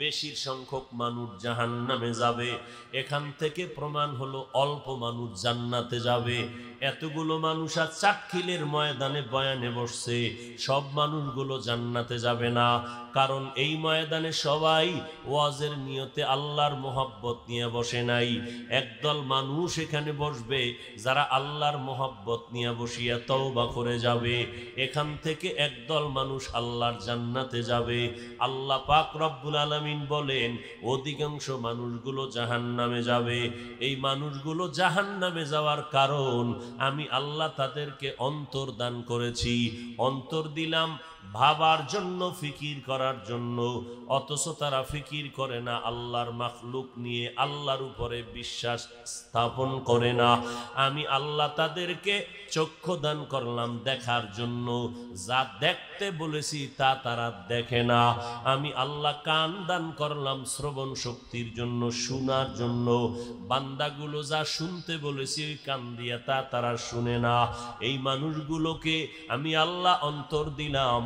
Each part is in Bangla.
বেশির সংখ্যক মানুষ জাহান নামে যাবে এখান থেকে প্রমাণ হলো অল্প মানুষ জান্নাতে যাবে এতগুলো মানুষ আর চাক্ষিলের ময়দানে বয়ানে বসছে সব মানুষগুলো জান্নাতে যাবে না কারণ এই ময়দানে সবাই ওয়াজের নিয়তে আল্লাহর মোহাব্বত নিয়ে বসে নাই একদল মানুষ এখানে বসবে যারা আল্লাহর মোহাব্বত নিয়ে বসিয়া তওবা করে যাবে এখান থেকে একদল মানুষ আল্লাহর জান্নাতে যাবে আল্লাহ পাক রব্বুল আলমিন বলেন অধিকাংশ মানুষগুলো জাহান নামে যাবে এই মানুষগুলো জাহান নামে যাওয়ার কারণ আমি আল্লাহ তাদেরকে অন্তর দান করেছি অন্তর দিলাম ভাবার জন্য ফিকির করার জন্য অথচ তারা ফিকির করে না আল্লাহর মাখলুক নিয়ে আল্লাহর উপরে বিশ্বাস স্থাপন করে না আমি আল্লাহ তাদেরকে চক্ষু দান করলাম দেখার জন্য যা দেখতে বলেছি তা তারা দেখে না আমি আল্লাহ কান দান করলাম শ্রবণ শক্তির জন্য শোনার জন্য বান্দাগুলো যা শুনতে বলেছি ওই কান দিয়া তা তারা শুনে না এই মানুষগুলোকে আমি আল্লাহ অন্তর দিলাম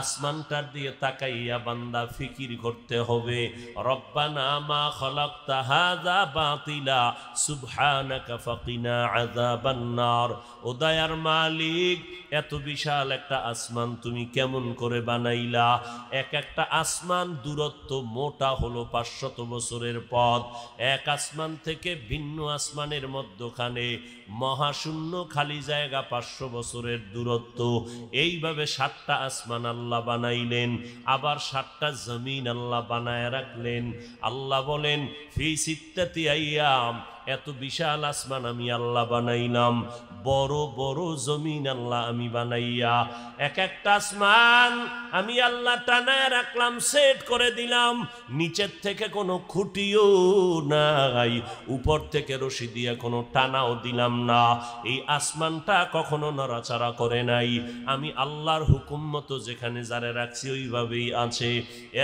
আসমানটার দিয়ে তাকাইয়া বান্দা ফিকির করতে হবে রব্বানা মালিক এত বিশাল একটা আসমান তুমি কেমন করে বানাইলা এক একটা আসমান দূরত্ব মোটা হলো পাঁচশত বছরের পথ এক আসমান থেকে ভিন্ন আসমানের মধ্যখানে মহাশূন্য খালি জায়গা পাঁচশো বছরের দূরত্ব এইভাবে সাতটা আসমান আল্লাহ বানাইলেন আবার সাতটা জমিন আল্লাহ বানায় রাখলেন আল্লাহ বলেন ফি সিত্তাতি আইয়াম এত বিশাল আসমান আমি আল্লাহ বানাইলাম বড় বড় জমিন আল্লাহ আমি বানাইয়া এক একটা আসমান আমি আল্লাহ টানায় রাখলাম সেট করে দিলাম নিচের থেকে কোনো খুঁটিও নাই উপর থেকে রশি দিয়ে কোনো টানাও দিলাম না এই আসমানটা কখনো নড়াচড়া করে নাই আমি আল্লাহর হুকুম মতো যেখানে যারে রাখছি ওইভাবেই আছে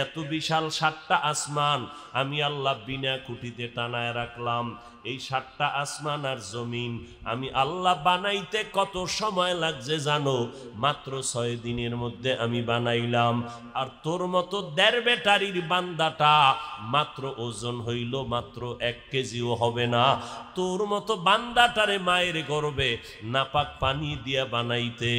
এত বিশাল সাতটা আসমান আমি আল্লাহ বিনা খুঁটিতে টানায় রাখলাম এই সাতটা আসমান আর জমিন আমি আল্লাহ বানাইতে কত সময় লাগছে জানো মাত্র ছয় দিনের মধ্যে আমি বানাইলাম আর তোর মতো দেড় বেটারির বান্দাটা মাত্র ওজন হইল মাত্র এক কেজিও হবে না তোর মতো বান্দাটারে মায়ের গর্বে নাপাক পানি দিয়া বানাইতে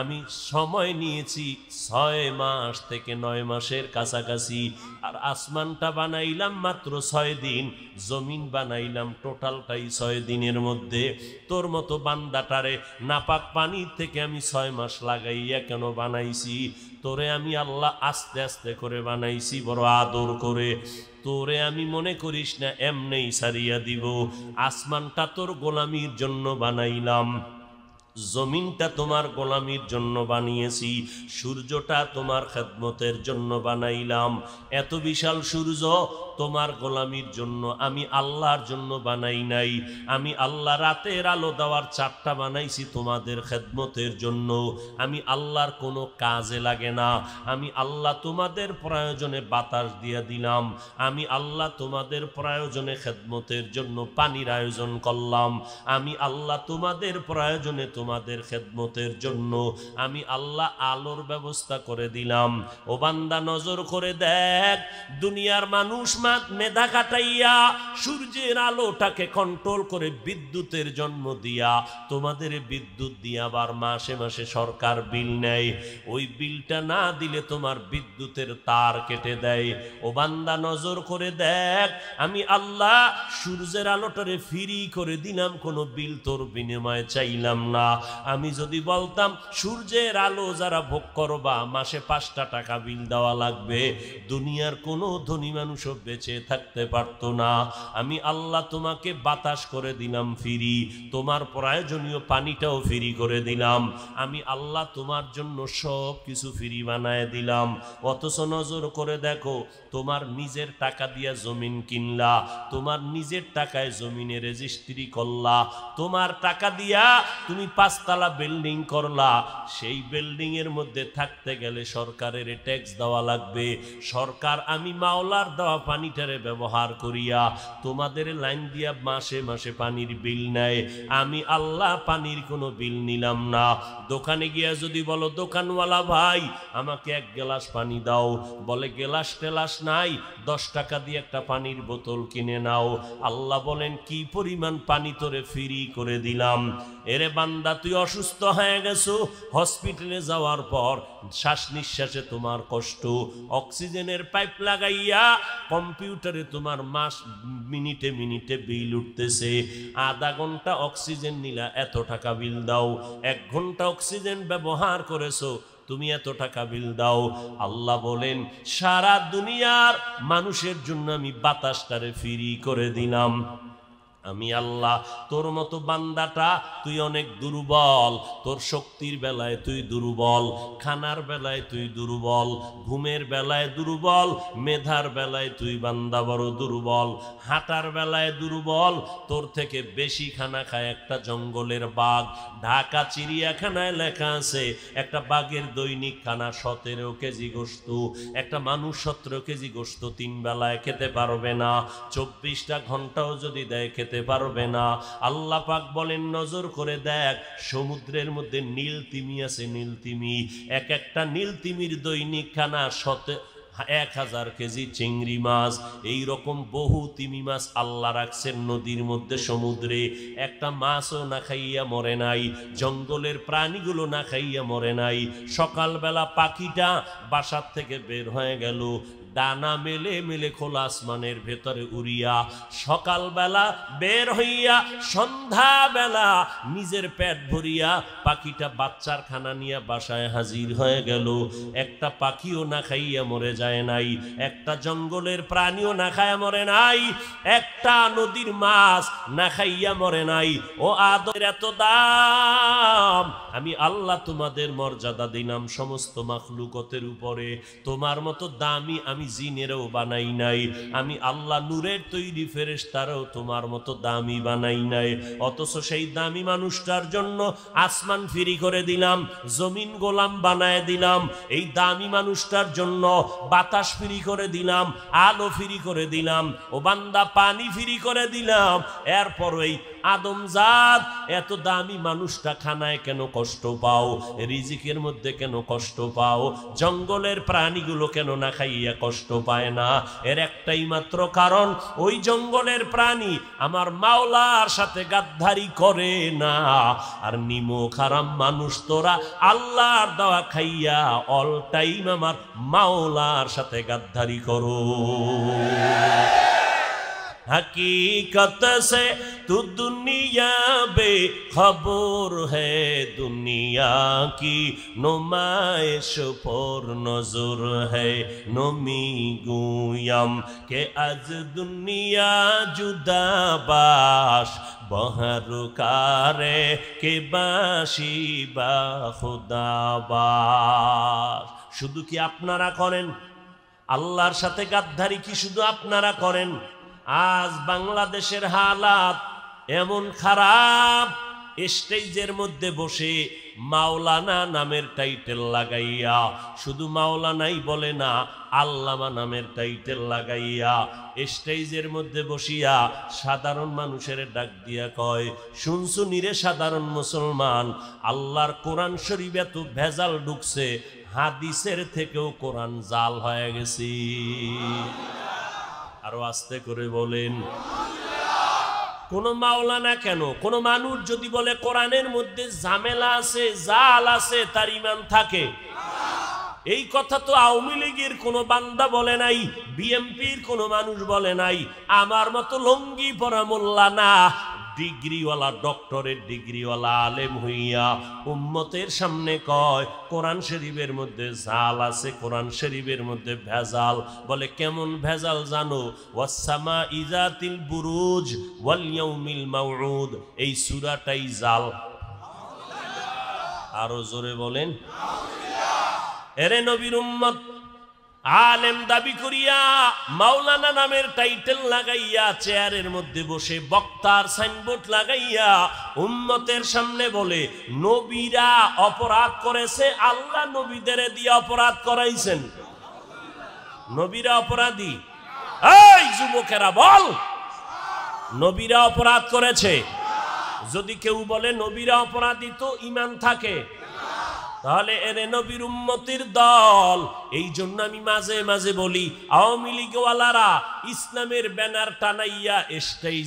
আমি সময় নিয়েছি ছয় মাস থেকে নয় মাসের কাছাকাছি আর আসমানটা বানাইলাম মাত্র ছয় দিন জমিন বানাইলাম টোটালটাই ছয় দিনের মধ্যে তোর মতো বান্দাটারে নাপাক পানি থেকে আমি ছয় মাস লাগাইয়া কেন বানাইছি তোরে আমি আল্লাহ আস্তে আস্তে করে বানাইছি বড় আদর করে তোরে আমি মনে করিস না এমনেই সারিয়া দিব আসমানটা তোর গোলামির জন্য বানাইলাম জমিনটা তোমার গোলামির জন্য বানিয়েছি সূর্যটা তোমার খেদমতের জন্য বানাইলাম এত বিশাল সূর্য তোমার গোলামির জন্য আমি আল্লাহর জন্য বানাই নাই আমি আল্লাহ রাতের আলো দেওয়ার চারটা বানাইছি তোমাদের খেদমতের জন্য আমি আল্লাহর কোনো কাজে লাগে না আমি আল্লাহ তোমাদের প্রয়োজনে বাতাস দিয়ে দিলাম আমি আল্লাহ তোমাদের প্রয়োজনে খেদমতের জন্য পানির আয়োজন করলাম আমি আল্লাহ তোমাদের প্রয়োজনে তোমাদের খেদমতের জন্য আমি আল্লাহ আলোর ব্যবস্থা করে দিলাম ও বান্দা নজর করে দেখ দুনিয়ার মানুষ দিমাগ মেধা কাটাইয়া সূর্যের আলোটাকে কন্ট্রোল করে বিদ্যুতের জন্ম দিয়া তোমাদের বিদ্যুৎ দিয়ে আবার মাসে মাসে সরকার বিল নেয় ওই বিলটা না দিলে তোমার বিদ্যুতের তার কেটে দেয় ও বান্দা নজর করে দেখ আমি আল্লাহ সূর্যের আলোটারে ফিরি করে দিলাম কোনো বিল তোর বিনিময়ে চাইলাম না আমি যদি বলতাম সূর্যের আলো যারা ভোগ করবা মাসে পাঁচটা টাকা বিল দেওয়া লাগবে দুনিয়ার কোনো ধনী মানুষও বেঁচে থাকতে পারত না আমি আল্লাহ তোমাকে বাতাস করে দিলাম ফিরি তোমার প্রয়োজনীয় পানিটাও ফিরি করে দিলাম আমি আল্লাহ তোমার জন্য সব কিছু ফিরি বানায় দিলাম অথচ নজর করে দেখো তোমার নিজের টাকা দিয়া জমিন কিনলা তোমার নিজের টাকায় জমিনে রেজিস্ট্রি করলা তোমার টাকা দিয়া তুমি পাঁচতলা বিল্ডিং করলা সেই বিল্ডিং এর মধ্যে থাকতে গেলে সরকারের ট্যাক্স দেওয়া লাগবে সরকার আমি মাওলার দেওয়া পানি মিটারে ব্যবহার করিয়া তোমাদের লাইন দিয়া মাসে মাসে পানির বিল নেয় আমি আল্লাহ পানির কোনো বিল নিলাম না দোকানে গিয়া যদি বলো দোকানওয়ালা ভাই আমাকে এক গ্লাস পানি দাও বলে গেলাস টেলাস নাই দশ টাকা দিয়ে একটা পানির বোতল কিনে নাও আল্লাহ বলেন কি পরিমাণ পানি তোরে ফিরি করে দিলাম এরে বান্দা তুই অসুস্থ হয়ে গেছো হসপিটালে যাওয়ার পর শ্বাস নিঃশ্বাসে তোমার কষ্ট অক্সিজেনের পাইপ লাগাইয়া কম্পিউটারে তোমার মাস মিনিটে মিনিটে বিল উঠতেছে আধা ঘন্টা অক্সিজেন নিলা এত টাকা বিল দাও এক ঘন্টা অক্সিজেন ব্যবহার করেছো তুমি এত টাকা বিল দাও আল্লাহ বলেন সারা দুনিয়ার মানুষের জন্য আমি বাতাসটারে ফিরি করে দিলাম আমি আল্লাহ তোর মতো বান্দাটা তুই অনেক দুর্বল তোর শক্তির বেলায় তুই দুর্বল খানার বেলায় তুই দুর্বল ঘুমের বেলায় দুর্বল মেধার বেলায় তুই বান্দা বড় দুর্বল হাঁটার বেলায় দুর্বল তোর থেকে বেশি খানা খায় একটা জঙ্গলের বাঘ ঢাকা চিড়িয়াখানায় লেখা আছে একটা বাঘের দৈনিক খানা সতেরো কেজি গোস্ত একটা মানুষ সতেরো কেজি গোস্ত তিন বেলায় খেতে পারবে না চব্বিশটা ঘন্টাও যদি দেয় খেতে যেতে পারবে না আল্লাহ পাক বলেন নজর করে দেখ সমুদ্রের মধ্যে নীল তিমি আছে নীল তিমি এক একটা নীল তিমির দৈনিক খানা সত এক হাজার কেজি চিংড়ি মাছ এই রকম বহু তিমি মাছ আল্লাহ রাখছেন নদীর মধ্যে সমুদ্রে একটা মাছও না খাইয়া মরে নাই জঙ্গলের প্রাণীগুলো না খাইয়া মরে নাই সকালবেলা পাখিটা বাসার থেকে বের হয়ে গেল ডানা মেলে মেলে খোলা আসমানের ভেতরে উড়িয়া সকালবেলা বের হইয়া সন্ধ্যাবেলা নিজের পেট ভরিয়া পাখিটা বাচ্চার খানা নিয়ে বাসায় হাজির হয়ে গেল একটা পাখিও না খাইয়া মরে যায় নাই একটা জঙ্গলের প্রাণীও না খাইয়া মরে নাই একটা নদীর মাছ না খাইয়া মরে নাই ও আদর এত দাম আমি আল্লাহ তোমাদের মর্যাদা দিলাম সমস্ত মাখলুকতের উপরে তোমার মতো দামি আমি আমি জিনেরও বানাই নাই আমি আল্লাহ নূরের তৈরি ফেরেস ফেরেস্তারও তোমার মতো দামি বানাই নাই অথচ সেই দামি মানুষটার জন্য আসমান ফিরি করে দিলাম জমিন গোলাম বানায় দিলাম এই দামি মানুষটার জন্য বাতাস ফিরি করে দিলাম আলো ফিরি করে দিলাম ও বান্দা পানি ফিরি করে দিলাম এরপর ওই আদমজাত এত দামি মানুষটা খানায় কেন কষ্ট পাও রিজিকের মধ্যে কেন কষ্ট পাও জঙ্গলের প্রাণীগুলো কেন না খাইয়া কষ্ট পায় না এর একটাই মাত্র কারণ ওই জঙ্গলের প্রাণী আমার মাওলার সাথে গাদ্ধারি করে না আর নিম খারাম মানুষ তোরা আল্লাহর দাওয়া খাইয়া অল টাইম আমার মাওলার সাথে গাদ্ধারি করো হকীকত সে তু দুনিয়াবে খবর হে দুনিয়া কি নুমায়শ পর হে নমি গুয়ম কে আজ দুনিয়া জুদা বাস বহরু কারে কে বাসি বা খুদা বাস শুধু কি আপনারা করেন আল্লাহর সাথে গাদ্ধারি কি শুধু আপনারা করেন আজ বাংলাদেশের হালাত এমন খারাপ স্টেজের মধ্যে বসে মাওলানা নামের টাইটেল লাগাইয়া শুধু মাওলানাই বলে না আল্লামা নামের টাইটেল লাগাইয়া স্টেজের মধ্যে বসিয়া সাধারণ মানুষের ডাক দিয়া কয় শুনছু নিরে সাধারণ মুসলমান আল্লাহর কোরআন শরীফ এত ভেজাল ঢুকছে হাদিসের থেকেও কোরআন জাল হয়ে গেছি আরো আস্তে করে বলেন কোন মাওলানা কেন কোন মানুষ যদি বলে কোরআনের মধ্যে ঝামেলা আছে জাল আছে তার ইমান থাকে এই কথা তো আওয়ামী লীগের কোনো বান্দা বলে নাই বিএমপির কোনো মানুষ বলে নাই আমার মতো লঙ্গি পরা না ডিগ্রিওয়ালা ডক্টরের ডিগ্রিওয়ালা আলেম হইয়া উম্মতের সামনে কয় কোরআন শরীফের মধ্যে জাল আছে কোরআন শরীফের মধ্যে ভেজাল বলে কেমন ভেজাল জানো ওয়াসামা ইজাতিল বুরুজ ওয়ালিয়মিল মাউরুদ এই সুরাটাই জাল আরো জোরে বলেন এরে নবীর উম্মত আলেম দাবি করিয়া মাওলানা নামের টাইটেল লাগাইয়া চেয়ারের মধ্যে বসে বক্তার সাইনবোর্ড লাগাইয়া উন্নতের সামনে বলে নবীরা অপরাধ করেছে আল্লাহ নবীদের দিয়ে অপরাধ করাইছেন নবীরা অপরাধী এই যুবকেরা বল নবীরা অপরাধ করেছে যদি কেউ বলে নবীরা অপরাধী তো ইমান থাকে তাহলে এনে নবীর উম্মতির দল এই জন্য আমি মাঝে মাঝে বলি আওয়ামী লীগওয়ালারা ইসলামের ব্যানার টানাইয়া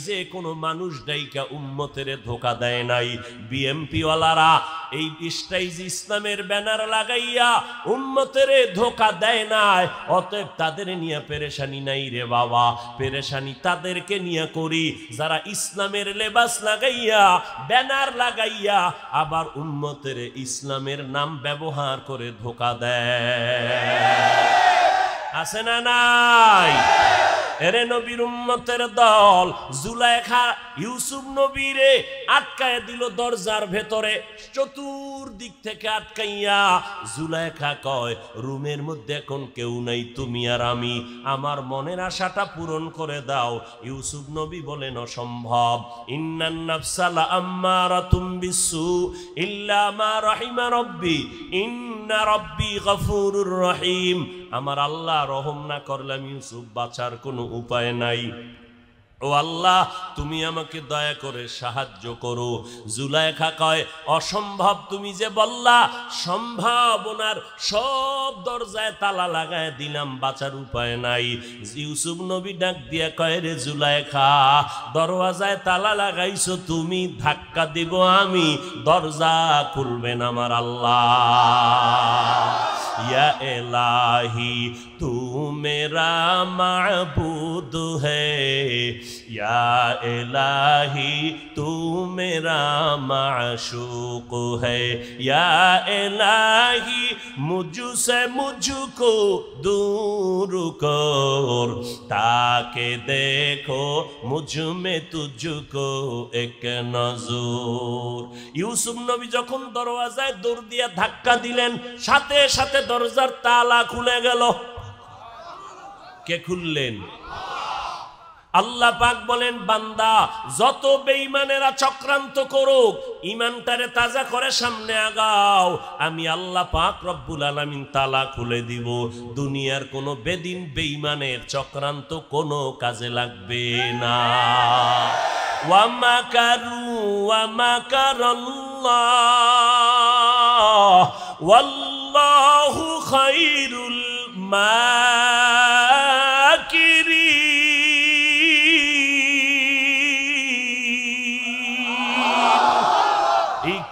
যে কোনো মানুষ ডাইকা উম্মতের ধোকা দেয় নাই বিএমপিওয়ালারা এই স্টেজ ইসলামের ব্যানার লাগাইয়া উম্মতের ধোকা দেয় নাই অতএব তাদের নিয়ে পেরেশানি নাই রে বাবা পেরেশানি তাদেরকে নিয়ে করি যারা ইসলামের লেবাস লাগাইয়া ব্যানার লাগাইয়া আবার উম্মতের ইসলামের নাম ব্যবহার করে ধোকা দেয় আছে না নাই এরে নবীর উম্মতের দল জুলাইখা ইউসুফ নবীরে আটকায় দিল দরজার ভেতরে চতুর্দিক থেকে আটকাইয়া জুলাইখা কয় রুমের মধ্যে এখন কেউ নাই তুমি আর আমি আমার মনের আশাটা পূরণ করে দাও ইউসুফ নবী বলেন অসম্ভব ইন্নান নাফসালা আম্মারা তুম বিসু ইল্লা মা রাহিমা রব্বি ইন রহিম আমার আল্লাহ রহম না করলাম ইউসুফ বাঁচার কোনো উপায় নাই ও আল্লাহ তুমি আমাকে দয়া করে সাহায্য করো জুলাইখা কয় অসম্ভব তুমি যে বললা সম্ভাবনার সব দরজায় তালা লাগায় দিলাম বাঁচার উপায় নাই ইউসুফ নবী ডাক দিয়া কয় রে জুলাইখা দরওয়াজায় তালা লাগাইছো তুমি ধাক্কা দিব আমি দরজা খুলবেন আমার আল্লাহ ইয়া এলাহি তু মেরা মাবুদ হ্যাহি তু মেরা মাশুক হ্যাহি মুজু সে মুঝুকো দূর তাকে দেখো মুঝু মে তুঝুকো এক নজর ইউসুফ নবী যখন দরওয়াজায় দৌড় দিয়ে ধাক্কা দিলেন সাথে সাথে দরজার তালা খুলে গেল কে খুললেন আল্লাহ পাক বলেন বান্দা যত চক্রান্ত করুক ইমানটারে তাজা করে সামনে আগাও আমি আল্লাহ পাক রব্বুল তালা খুলে দিব দুনিয়ার কোনো বেদিন বেইমানের চক্রান্ত কোনো কাজে লাগবে না ওয়ামা কারু ওয়ামা কারল্লাহ খাইরুল মা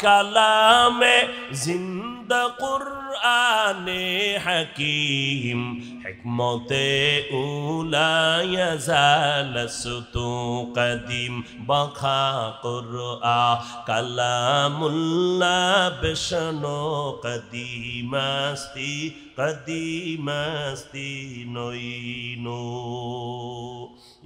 কালামে জিন্দ কুরআনে হাকিম হিকমতে উলায়া জালসতু কদিম বখা কুরআন কালামুল্লাহ বেশনো কদিমাস্তি কদিমাস্তি নইনো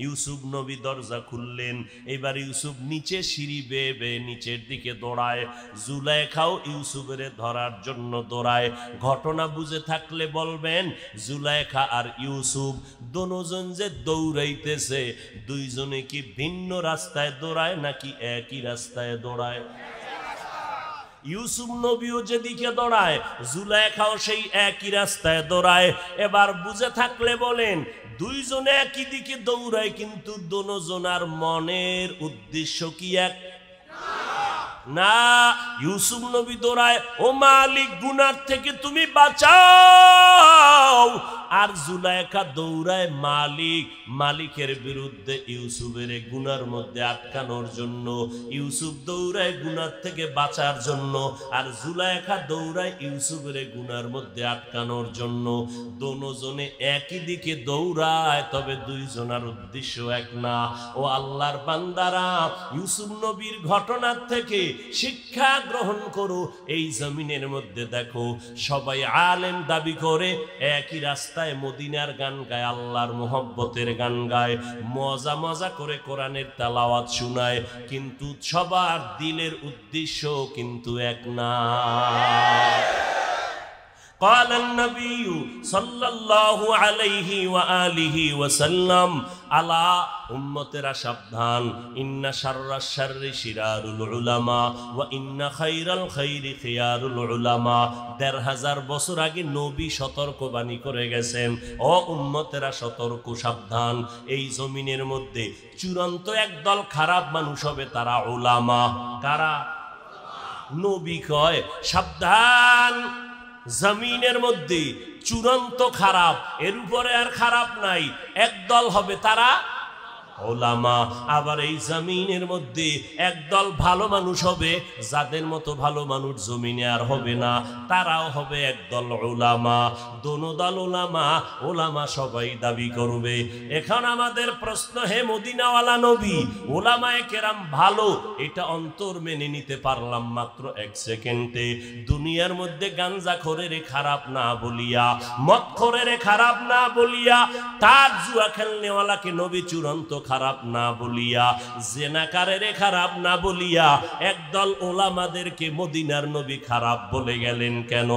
ইউসুফ নবী দরজা খুললেন এবার ইউসুফ নিচে সিঁড়ি বেয়ে বেয়ে নিচের দিকে দৌড়ায় জুলাইখাও ইউসুফের ধরার জন্য দৌড়ায় ঘটনা বুঝে থাকলে বলবেন জুলাইখা আর ইউসুফ দনোজন যে দৌড়াইতেছে দুইজনে কি ভিন্ন রাস্তায় দৌড়ায় নাকি একই রাস্তায় দৌড়ায় ইউসুফ নবীও যেদিকে দৌড়ায় জুলাইখাও সেই একই রাস্তায় দৌড়ায় এবার বুঝে থাকলে বলেন দুইজনে একই দিকে দৌড়ায় কিন্তু দোনোজনার মনের উদ্দেশ্য কি এক না ইউসুফ নবী দৌড়ায় ও মালিক গুনার থেকে তুমি বাঁচাও আর জুলাইকা দৌড়ায় মালিক মালিকের বিরুদ্ধে ইউসুফের গুনার মধ্যে আটকানোর জন্য ইউসুফ দৌড়ায় গুনার থেকে বাঁচার জন্য আর জুলাইকা দৌড়ায় ইউসুফের গুনার মধ্যে আটকানোর জন্য দোনোজনে একই দিকে দৌড়ায় তবে দুইজনার উদ্দেশ্য এক না ও আল্লাহর বান্দারা ইউসুফ নবীর ঘটনার থেকে শিক্ষা গ্রহণ করো এই জমিনের মধ্যে দেখো সবাই আলেম দাবি করে একই রাস্তা রাস্তায় মদিনার গান গায় আল্লাহর মোহব্বতের গান গায় মজা মজা করে কোরআনের তালাওয়াত শুনায় কিন্তু সবার দিলের উদ্দেশ্য কিন্তু এক না قال النبي صلى الله عليه وآله وسلم আগে নবী সতর্কবাণী করে গেছেন অ উম্মতেরা সতর্ক সাবধান এই জমিনের মধ্যে চূড়ান্ত একদল খারাপ মানুষ হবে তারা উলামা কারা নবী কয় সাবধান জমিনের মধ্যে চূড়ান্ত খারাপ এর উপরে আর খারাপ নাই একদল হবে তারা ওলামা আবার এই জমিনের মধ্যে একদল ভালো মানুষ হবে যাদের মতো ভালো মানুষ জমিনে আর হবে না তারাও হবে একদল ওলামা দোনো দল ওলামা ওলামা সবাই দাবি করবে এখন আমাদের প্রশ্ন হে মদিনাওয়ালা নবী ওলামায় কেরাম ভালো এটা অন্তর মেনে নিতে পারলাম মাত্র এক সেকেন্ডে দুনিয়ার মধ্যে গাঞ্জা খরে রে খারাপ না বলিয়া মত খরে রে খারাপ না বলিয়া তার জুয়া খেলনেওয়ালাকে নবী চূড়ান্ত খারাপ না বলিয়া জেনাকারের খারাপ না বলিয়া একদল ওলামাদেরকে মদিনার নবী খারাপ বলে গেলেন কেন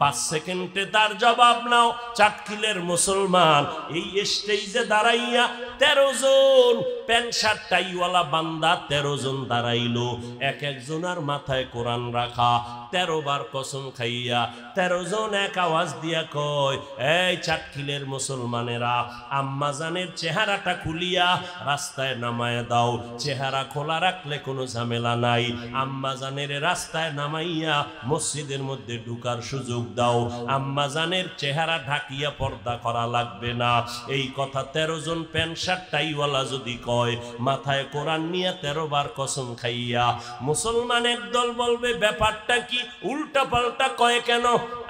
পাঁচ সেকেন্ডে তার জবাব নাও চাটকিলের মুসলমান এই স্টেজে দাঁড়াইয়া তেরো জন প্যান্ট শার্ট টাইওয়ালা বান্দা তেরো জন দাঁড়াইলো এক একজনের মাথায় কোরআন রাখা তেরো বার কসম খাইয়া তেরো জন এক আওয়াজ দিয়া কয় এই চাটখিলের মুসলমানেরা আম্মাজানের চেহারাটা খুলিয়া রাস্তায় নামায় দাও চেহারা খোলা রাখলে কোনো ঝামেলা নাই আম্মাজানের রাস্তায় নামাইয়া মসজিদের মধ্যে ঢুকার সুযোগ দাও আম্মাজানের চেহারা ঢাকিয়া পর্দা করা লাগবে না এই কথা তেরো জন প্যান্ট শার্ট টাইওয়ালা যদি কয় হয় মাথায় কোরআন নিয়ে তেরো বার কসম খাইয়া মুসলমান একদল বলবে ব্যাপারটা কি উল্টা পাল্টা কয় কেন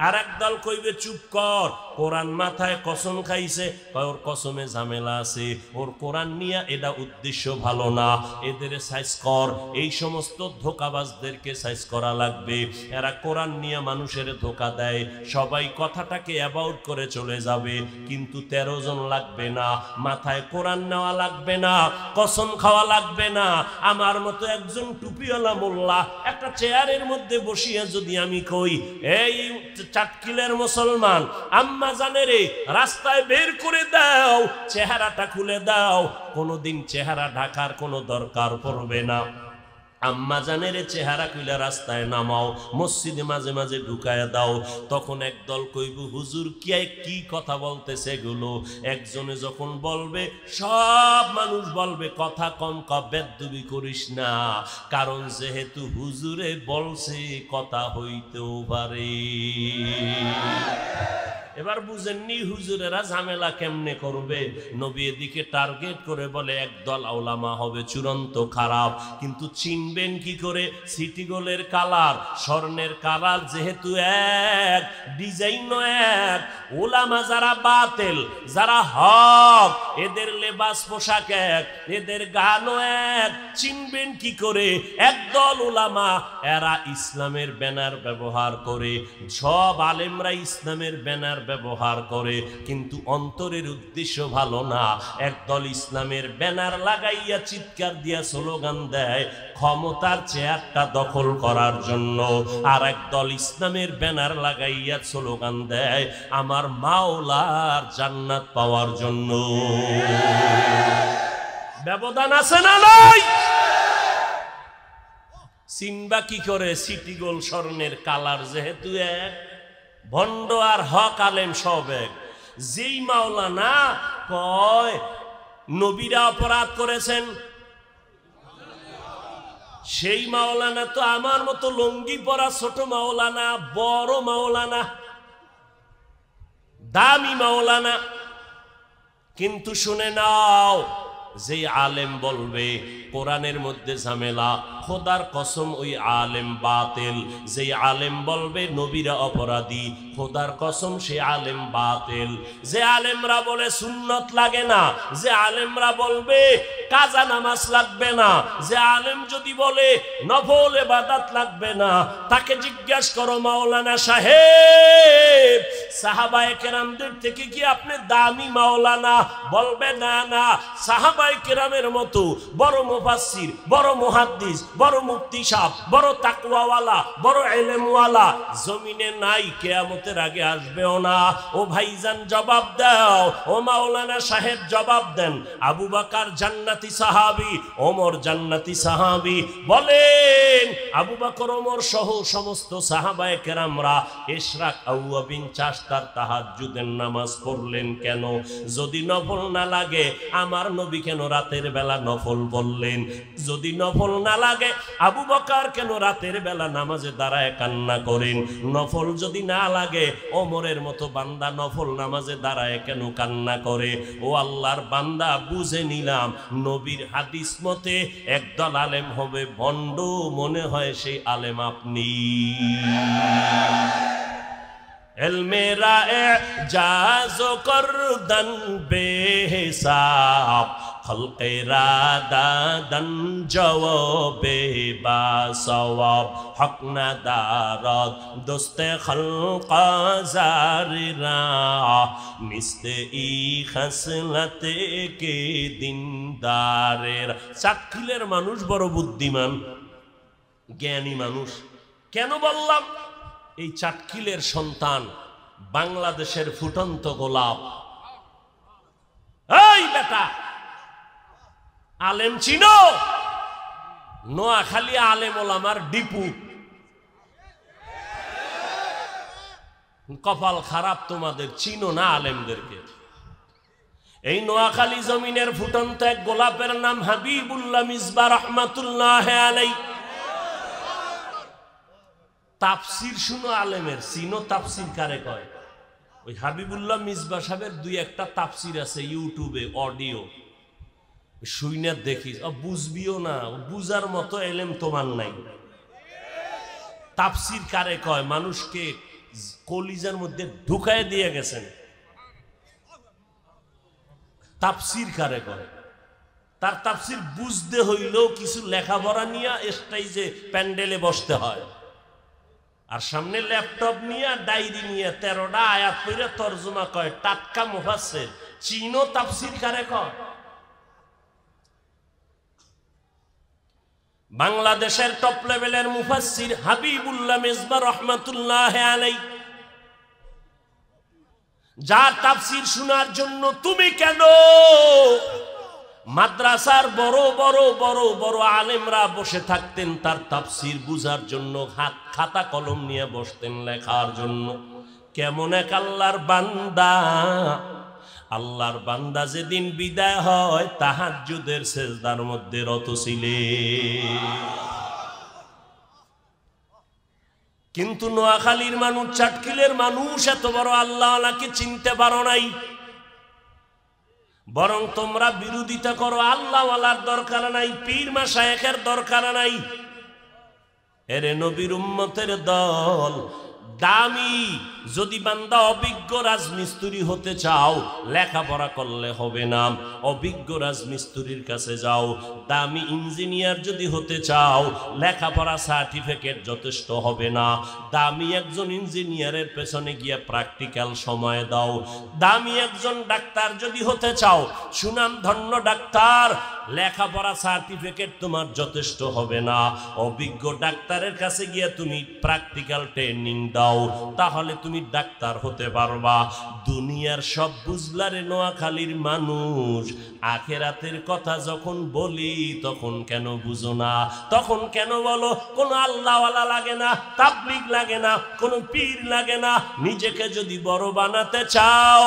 আর দল কইবে চুপ কর কোরআন মাথায় কসম খাইছে ওর কসমে ঝামেলা আছে ওর কোরআন নিয়ে এটা উদ্দেশ্য ভালো না এদের সাইজ কর এই সমস্ত ধোকাবাজদেরকে সাইজ করা লাগবে এরা কোরআন নিয়ে মানুষের ধোকা দেয় সবাই কথাটাকে অ্যাবাউট করে চলে যাবে কিন্তু তেরো জন লাগবে না মাথায় কোরআন নেওয়া লাগবে না কসম খাওয়া লাগবে না আমার মতো একজন টুপিওয়ালা মোল্লা একটা চেয়ারের মধ্যে বসিয়ে যদি আমি কই এই চাটকিলের মুসলমান আম্মা আম্মা জানেরে রাস্তায় বের করে দাও চেহারাটা খুলে দাও কোনোদিন চেহারা ঢাকার কোনো দরকার পড়বে না আম্মা জানে রে চেহারা কইলা রাস্তায় নামাও মসজিদে মাঝে মাঝে ঢুকায় দাও তখন একদল কইব হুজুর কিয়ায় কি কথা বলতেছে গুলো একজনে যখন বলবে সব মানুষ বলবে কথা কম কবেদুবি করিস না কারণ যেহেতু হুজুরে বলছে কথা হইতেও পারে এবার বুঝেননি হুজুরেরা ঝামেলা কেমনে করবে নবী এদিকে টার্গেট করে বলে একদল আওলামা হবে চূড়ান্ত খারাপ কিন্তু চিনবেন কি করে সিটি গোলের কালার স্বর্ণের কালার যেহেতু এক ডিজাইনও এক ওলামা যারা বাতেল যারা হক এদের লেবাস পোশাক এক এদের গানও এক চিনবেন কি করে একদল ওলামা এরা ইসলামের ব্যানার ব্যবহার করে সব আলেমরা ইসলামের ব্যানার ব্যবহার করে কিন্তু অন্তরের উদ্দেশ্য ভালো না একদল ইসলামের ব্যানার লাগাইয়া চিৎকার দিয়া স্লোগান দেয় ক্ষমতার চেয়ারটা দখল করার জন্য আর একদল ইসলামের ব্যানার লাগাইয়া স্লোগান দেয় আমার মাওলার জান্নাত পাওয়ার জন্য ব্যবধান আছে না নাই চিনবা কি করে সিটি গোল স্বর্ণের কালার যেহেতু এক ভণ্ড আর হক আলেম সব এক যেই মাওলানা কয় নবীরা অপরাধ করেছেন সেই মাওলানা তো আমার মতো লঙ্গি পরা ছোট মাওলানা বড় মাওলানা দামি মাওলানা কিন্তু শুনে নাও যে আলেম বলবে কোরআনের মধ্যে ঝামেলা খোদার কসম ওই আলেম বাতেল যেই আলেম বলবে নবীরা অপরাধী খোদার কসম সে আলেম বাতেল যে আলেমরা বলে সুন্নত লাগে না যে আলেমরা বলবে কাজা নামাজ লাগবে না যে আলেম যদি বলে নফল এবাদাত লাগবে না তাকে জিজ্ঞাসা করো মাওলানা সাহেব সাহাবায়ে কেরামদের থেকে কি আপনি দামি মাওলানা বলবে না না সাহাবায়ে কেরামের মতো বড় মুফাসসির বড় মুহাদ্দিস বড় মুক্তি সাপ বড় তাকুয়াওয়ালা বড় এলেমওয়ালা জমিনে নাই কেয়ামতের আগে আসবেও না ও ভাইজান জবাব দাও ও মাওলানা সাহেব জবাব দেন আবু বাকার জান্নাতি সাহাবি ওমর জান্নাতি সাহাবি বলেন আবু বাকর ওমর সহ সমস্ত সাহাবায় কেরামরা এশরাক আউয়াবিন তাহার যুদের নামাজ পড়লেন কেন যদি নফল না লাগে আমার নবী কেন রাতের বেলা নফল বললেন যদি নফল না লাগে আগে আবু বকার কেন রাতের বেলা নামাজে দাঁড়ায় কান্না করেন নফল যদি না লাগে ওমরের মতো বান্দা নফল নামাজে দাঁড়ায় কেন কান্না করে ও আল্লাহর বান্দা বুঝে নিলাম নবীর হাদিস মতে একদল আলেম হবে ভণ্ড মনে হয় সেই আলেম আপনি मेरा जाज़ो कर দন बेहिसाब খলকেরা দারদ দোস্তে রা ই কে চাকরিলের মানুষ বড় বুদ্ধিমান জ্ঞানী মানুষ কেন বললাম এই চাটকিলের সন্তান বাংলাদেশের ফুটন্ত গোলাপ এই বেটা আলেম চিনো নোয়াখালী আলেম ওলামার ডিপু কপাল খারাপ তোমাদের চিনো না আলেমদেরকে এই নোয়াখালী জমিনের ফুটন্ত এক গোলাপের নাম হাবিবুল্লাহ মিসবা রহমাতুল্লাহ আলাই তাপসির শুনো আলেমের চিনো তাপসির কারে কয় ওই হাবিবুল্লাহ মিসবা সাহেবের দুই একটা তাপসির আছে ইউটিউবে অডিও শুইনা দেখিস ও বুঝবিও না বুজার মতো এলেম তোমার নাই তাপসির কারে কয় মানুষকে কলিজার মধ্যে ঢুকায় দিয়ে গেছেন তাপসির কারে কয় তার তাপসির বুঝতে হইলেও কিছু লেখাপড়া নিয়ে যে প্যান্ডেলে বসতে হয় আর সামনে ল্যাপটপ নিয়ে ডায়েরি নিয়ে তেরোটা আয়াত করে তর্জমা কয় টাটকা মুফাসের চীনও তাপসির কারে কয় বাংলাদেশের টপ লেভেলের মুফাসির হাবিবুল্লাহ মেজবা রহমাতুল্লাহ আলাই যার তাফসির শোনার জন্য তুমি কেন মাদ্রাসার বড় বড় বড় বড় আলেমরা বসে থাকতেন তার তাফসির বুঝার জন্য হাত খাতা কলম নিয়ে বসতেন লেখার জন্য কেমন এক আল্লাহর বান্দা আল্লাহর বান্দা যেদিন বিদায় হয় যুদের শেষদার মধ্যে রত ছিলে কিন্তু নোয়াখালীর মানুষ চাটকিলের মানুষ এত বড় আল্লাহ আল্লাহকে চিনতে পারো নাই বরং তোমরা বিরোধিতা করো আল্লাহওয়ালার দরকার নাই পীর মাসায়েকের দরকার নাই এরে নবীর উম্মতের দল দামি যদি বান্দা অভিজ্ঞ রাজমিস্ত্রি হতে চাও লেখাপড়া করলে হবে না অভিজ্ঞ রাজমিস্ত্রির কাছে যাও দামি ইঞ্জিনিয়ার যদি হতে চাও লেখাপড়া সার্টিফিকেট যথেষ্ট হবে না দামি একজন ইঞ্জিনিয়ারের পেছনে গিয়ে প্র্যাকটিক্যাল সময় দাও দামি একজন ডাক্তার যদি হতে চাও সুনামধন্য ডাক্তার লেখাপড়া সার্টিফিকেট তোমার যথেষ্ট হবে না অভিজ্ঞ ডাক্তারের কাছে গিয়ে তুমি প্র্যাকটিক্যাল ট্রেনিং দাও তাহলে তুমি ডাক্তার হতে পারবা দুনিয়ার সব বুঝলারে নোয়াখালীর মানুষ আখেরাতের কথা যখন বলি তখন কেন বুঝো না তখন কেন বলো কোনো আল্লাহওয়ালা লাগে না তাবলিক লাগে না কোনো পীর লাগে না নিজেকে যদি বড় বানাতে চাও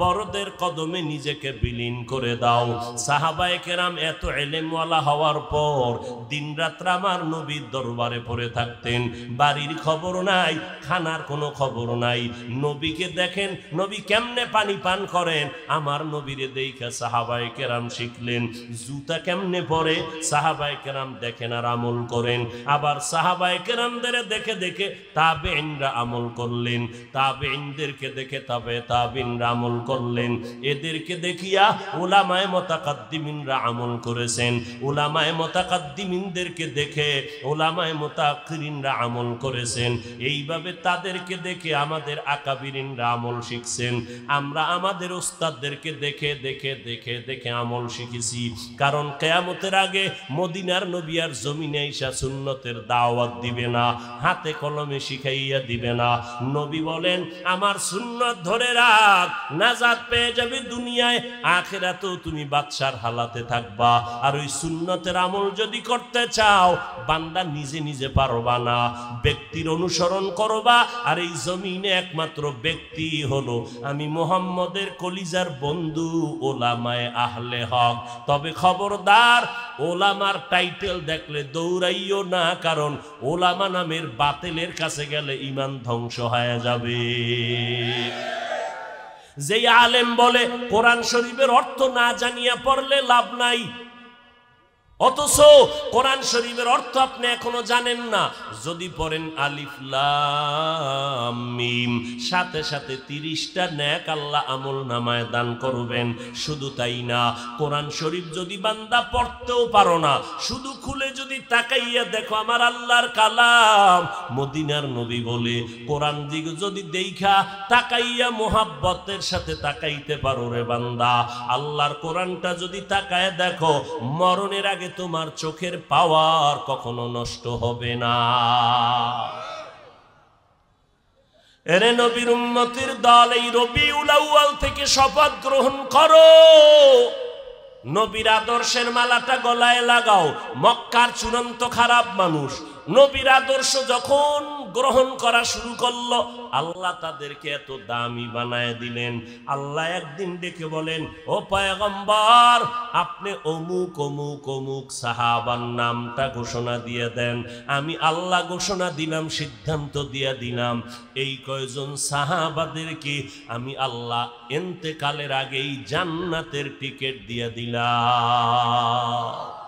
বড়দের কদমে নিজেকে বিলীন করে দাও সাহাবায়ে কেরাম এত এলেমওয়ালা হওয়ার পর দিন রাত্র আমার নবীর দরবারে পড়ে থাকতেন বাড়ির খবর নাই খানার কোনো খবর নাই নবীকে দেখেন নবী কেমনে পানি পান করেন আমার নবীরে দেখা সাহাবাই কেরাম শিখলেন জুতা কেমনে পরে সাহাবাই কেরাম দেখেন আর আমল করেন আবার সাহাবাই কেরামদের দেখে দেখে তাবেইনরা আমল করলেন তাবেইনদেরকে দেখে তাবে তাবিনরা আমল করলেন এদেরকে দেখিয়া ওলামায় মতাকাদ্দিমিনরা আমল পালন করেছেন ওলামায় মোতাকাদ্দিমিনদেরকে দেখে ওলামায় মোতাকিরিনরা আমল করেছেন এইভাবে তাদেরকে দেখে আমাদের আকাবিরিনরা আমল শিখছেন আমরা আমাদের ওস্তাদদেরকে দেখে দেখে দেখে দেখে আমল শিখেছি কারণ কেয়ামতের আগে মদিনার নবিয়ার জমিনে ঈশা সুন্নতের দাওয়াত দিবে না হাতে কলমে শিখাইয়া দিবে না নবী বলেন আমার সুন্নত ধরে রাখ নাজাত পেয়ে যাবে দুনিয়ায় আখেরাতেও তুমি বাদশার হালাতে থাকবে থাকবা আর ওই সুন্নতের আমল যদি করতে চাও বান্দা নিজে নিজে পারবা না ব্যক্তির অনুসরণ করবা আর এই জমিনে একমাত্র ব্যক্তি হলো আমি মোহাম্মদের কলিজার বন্ধু ওলামায় আহলে হক তবে খবরদার ওলামার টাইটেল দেখলে দৌড়াইও না কারণ ওলামা নামের বাতেলের কাছে গেলে ইমান ধ্বংস হয়ে যাবে যেই আলেম বলে কোরআন শরীফের অর্থ না জানিয়া পড়লে লাভ নাই অথচ কোরআন শরীফের অর্থ আপনি এখনো জানেন না যদি পড়েন মিম সাথে সাথে তিরিশটা ন্যাক আল্লাহ আমল নামায় দান করবেন শুধু তাই না কোরআন শরীফ যদি বান্দা পড়তেও পারো না শুধু খুলে যদি তাকাইয়া দেখো আমার আল্লাহর কালাম মদিনার নবী বলে কোরআন দিক যদি দেখা তাকাইয়া মোহাব্বতের সাথে তাকাইতে পারো রে বান্দা আল্লাহর কোরআনটা যদি তাকায় দেখো মরণের আগে তোমার চোখের পাওয়ার কখনো নষ্ট হবে না এরে নবীর উন্নতির দল এই রবি উলাউয়াল থেকে শপথ গ্রহণ করো নবীর আদর্শের মালাটা গলায় লাগাও মক্কার চূড়ান্ত খারাপ মানুষ নবীর আদর্শ যখন গ্রহণ করা শুরু করলো আল্লাহ তাদেরকে এত দামি বানায় দিলেন আল্লাহ একদিন ডেকে বলেন ও পায়গম্বর আপনি অমুক অমুক অমুক সাহাবার নামটা ঘোষণা দিয়ে দেন আমি আল্লাহ ঘোষণা দিলাম সিদ্ধান্ত দিয়ে দিলাম এই কয়জন সাহাবাদেরকে আমি আল্লাহ এন্তেকালের আগেই জান্নাতের টিকিট দিয়ে দিলাম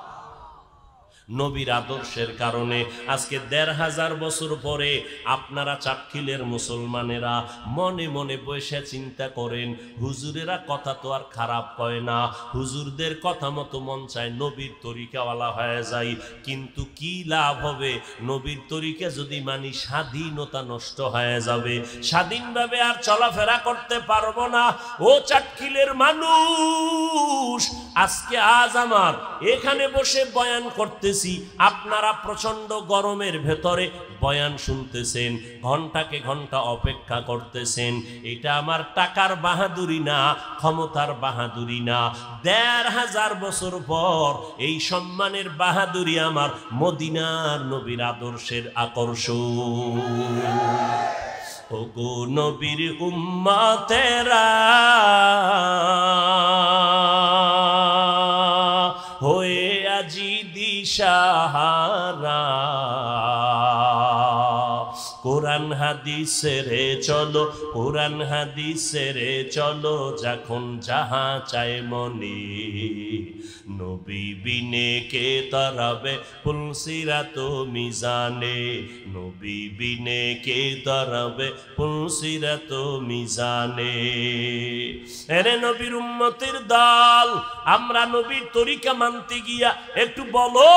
নবীর আদর্শের কারণে আজকে দেড় হাজার বছর পরে আপনারা চাটখিলের মুসলমানেরা মনে মনে বসে চিন্তা করেন হুজুরেরা কথা তো আর খারাপ হয় না হুজুরদের কথা মতো মন চায় নবীর তরিকাওয়ালা হয়ে যাই কিন্তু কি লাভ হবে নবীর তরিকা যদি মানি স্বাধীনতা নষ্ট হয়ে যাবে স্বাধীনভাবে আর চলাফেরা করতে পারবো না ও চাটখিলের মানুষ পুরুষ আজকে আজ আমার এখানে বসে বয়ান করতেছি আপনারা প্রচন্ড গরমের ভেতরে বয়ান শুনতেছেন ঘন্টাকে ঘন্টা অপেক্ষা করতেছেন এটা আমার টাকার বাহাদুরি না ক্ষমতার বাহাদুরি না দেড় হাজার বছর পর এই সম্মানের বাহাদুরি আমার মদিনার নবীর আদর্শের আকর্ষণ ওগো নবীর তেরা হয়ে আজি দিশাহারা কোরআন হাদিসে রে চলো কোরআন হাদিসে রে চলো যখন যাহা চায় মনি নবী বিনে কে তরবে পুলসিরা তো মিজানে নবী বিনে কে তরবে পুলসিরা তো মিজানে এরে নবীর উম্মতির দল আমরা নবীর তরিকা মানতে গিয়া একটু বলো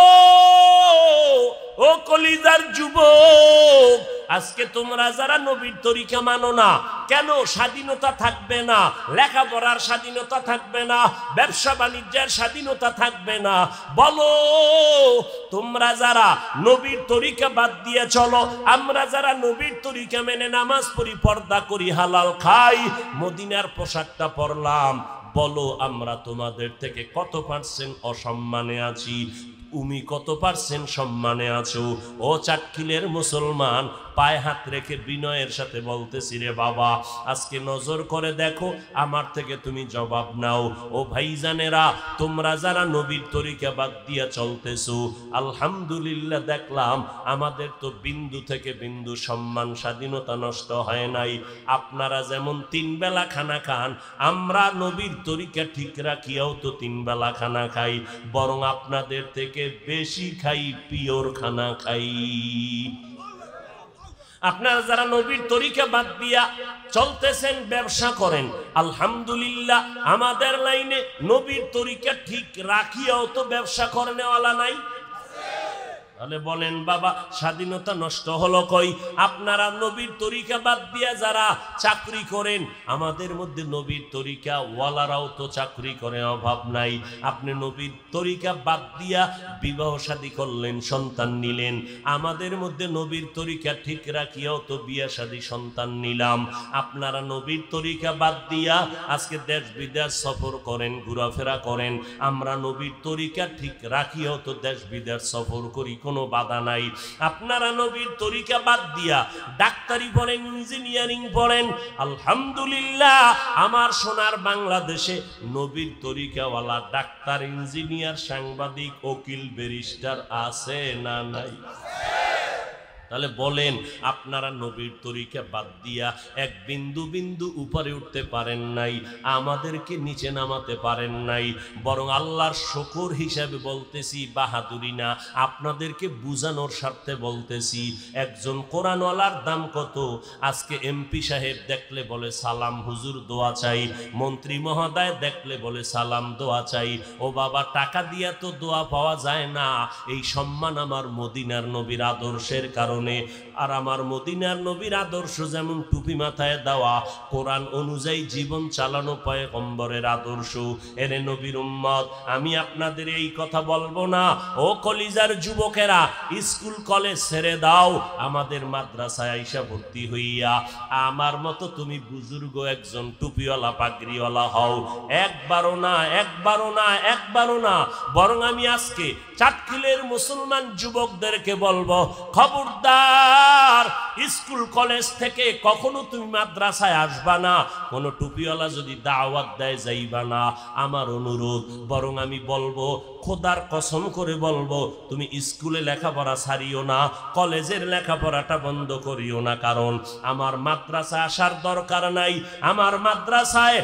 ও কলিজার যুবক আজকে তোমরা যারা নবীর তরিকা মানো না কেন স্বাধীনতা থাকবে না লেখাপড়ার স্বাধীনতা থাকবে না ব্যবসা বাণিজ্যের স্বাধীনতা থাকবে না বলো তোমরা যারা নবীর তরিকা বাদ দিয়ে চলো আমরা যারা নবীর তরিকা মেনে নামাজ পড়ি পর্দা করি হালাল খাই মদিনার পোশাকটা পরলাম বলো আমরা তোমাদের থেকে কত পার্সেন্ট অসম্মানে আছি উমি কত পার্সেন্ট সম্মানে আছো ও চাকিলের মুসলমান পায়ে হাত রেখে বিনয়ের সাথে বলতেছি রে বাবা আজকে নজর করে দেখো আমার থেকে তুমি জবাব নাও ও ভাইজানেরা তোমরা যারা নবীর তরিকা বাদ দিয়া চলতেছো আলহামদুলিল্লাহ দেখলাম আমাদের তো বিন্দু থেকে বিন্দু সম্মান স্বাধীনতা নষ্ট হয় নাই আপনারা যেমন তিন বেলা খানা খান আমরা নবীর তরিকা ঠিক রাখিয়াও তো তিন বেলা খানা খাই বরং আপনাদের থেকে বেশি খাই পিওর খানা খাই আপনারা যারা নবীর তরিকা বাদ দিয়া চলতেছেন ব্যবসা করেন আলহামদুলিল্লাহ আমাদের লাইনে নবীর তরিকা ঠিক রাখিয়াও তো ব্যবসা করেনেওয়ালা নাই তাহলে বলেন বাবা স্বাধীনতা নষ্ট হলো কই আপনারা নবীর তরিকা বাদ দিয়া যারা চাকরি করেন আমাদের মধ্যে নবীর তরিকা ওয়ালারাও তো চাকরি করে অভাব নাই আপনি নবীর তরিকা বাদ দিয়া বিবাহ শাদী করলেন সন্তান নিলেন আমাদের মধ্যে নবীর তরিকা ঠিক রাখিয়াও তো বিয়া শাদী সন্তান নিলাম আপনারা নবীর তরিকা বাদ দিয়া আজকে দেশ বিদেশ সফর করেন ঘোরাফেরা করেন আমরা নবীর তরিকা ঠিক রাখিয়াও তো দেশ বিদেশ সফর করি কোনো বাধা নাই আপনারা নবীর তরিকা বাদ দিয়া ডাক্তারি পড়েন ইঞ্জিনিয়ারিং পড়েন আলহামদুলিল্লাহ আমার সোনার বাংলাদেশে নবীর তরিকাওয়ালা ডাক্তার ইঞ্জিনিয়ার সাংবাদিক ওকিল ব্যারিস্টার আছে না নাই তাহলে বলেন আপনারা নবীর তরিকা বাদ দিয়া এক বিন্দু বিন্দু উপরে উঠতে পারেন নাই আমাদেরকে নিচে নামাতে পারেন নাই বরং আল্লাহর শকর হিসাবে বলতেছি বাহাদুরি না আপনাদেরকে বুঝানোর স্বার্থে বলতেছি একজন কোরআনওয়ালার দাম কত আজকে এমপি সাহেব দেখলে বলে সালাম হুজুর দোয়া চাই মন্ত্রী মহোদয় দেখলে বলে সালাম দোয়া চাই ও বাবা টাকা দিয়া তো দোয়া পাওয়া যায় না এই সম্মান আমার মদিনার নবীর আদর্শের কারণ কারণে আর আমার মদিনার নবীর আদর্শ যেমন টুপি মাথায় দেওয়া কোরআন অনুযায়ী জীবন চালানো পায় পয়গম্বরের আদর্শ এনে নবীর উম্মত আমি আপনাদের এই কথা বলবো না ও কলিজার যুবকেরা স্কুল কলেজ ছেড়ে দাও আমাদের মাদ্রাসায় আইসা ভর্তি হইয়া আমার মতো তুমি বুজুর্গ একজন টুপিওয়ালা পাগড়িওয়ালা হও একবারও না একবারও না একবারও না বরং আমি আজকে চাটকিলের মুসলমান যুবকদেরকে বলবো খবরদার খবরদার স্কুল কলেজ থেকে কখনো তুমি মাদ্রাসায় আসবা না কোনো টুপিওয়ালা যদি দাওয়াত দেয় যাইবা না আমার অনুরোধ বরং আমি বলবো খোদার কসম করে বলবো তুমি স্কুলে লেখাপড়া ছাড়িও না কলেজের লেখাপড়াটা বন্ধ করিও না কারণ আমার মাদ্রাসা আসার দরকার নাই আমার মাদ্রাসায়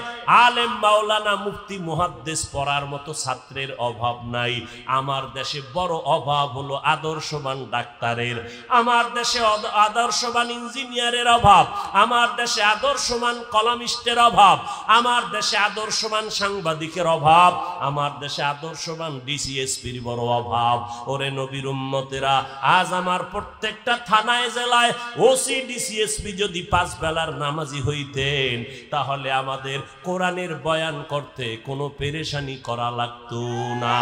আলেম মাওলানা মুক্তি মহাদ্দেশ পড়ার মতো ছাত্রের অভাব নাই আমার দেশে বড় অভাব হলো আদর্শবান ডাক্তারের আমার আমার দেশে আদর্শবান ইঞ্জিনিয়ারের অভাব আমার দেশে আদর্শমান কলামিস্টের অভাব আমার দেশে আদর্শমান সাংবাদিকের অভাব আমার দেশে আদর্শবান ডিসিএসপির বড় অভাব ওরে নবীর উম্মতেরা আজ আমার প্রত্যেকটা থানায় জেলায় ওসি ডিসিএসপি যদি পাঁচ বেলার নামাজি হইতেন তাহলে আমাদের কোরআনের বয়ান করতে কোনো পেরেশানি করা লাগতো না